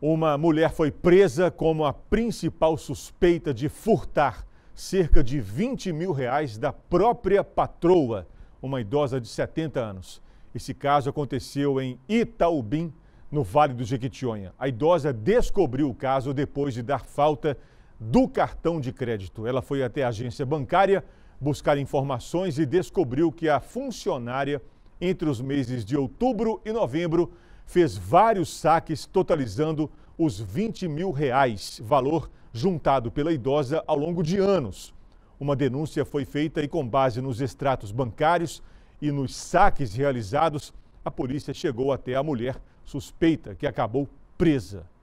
Uma mulher foi presa como a principal suspeita de furtar cerca de 20 mil reais da própria patroa, uma idosa de 70 anos. Esse caso aconteceu em Itaubim, no Vale do Jequitinhonha. A idosa descobriu o caso depois de dar falta do cartão de crédito. Ela foi até a agência bancária buscar informações e descobriu que a funcionária, entre os meses de outubro e novembro, fez vários saques, totalizando os 20 mil reais, valor juntado pela idosa ao longo de anos. Uma denúncia foi feita e, com base nos extratos bancários e nos saques realizados, a polícia chegou até a mulher suspeita, que acabou presa.